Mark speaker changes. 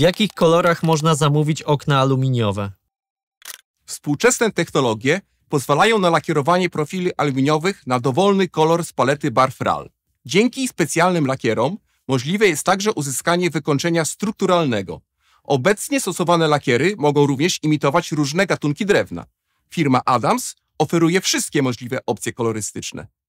Speaker 1: W jakich kolorach można zamówić okna
Speaker 2: aluminiowe? Współczesne technologie pozwalają na lakierowanie profili aluminiowych na dowolny kolor z palety barw RAL. Dzięki specjalnym lakierom możliwe jest także uzyskanie wykończenia strukturalnego. Obecnie stosowane lakiery mogą również imitować różne gatunki drewna. Firma Adams oferuje wszystkie możliwe opcje kolorystyczne.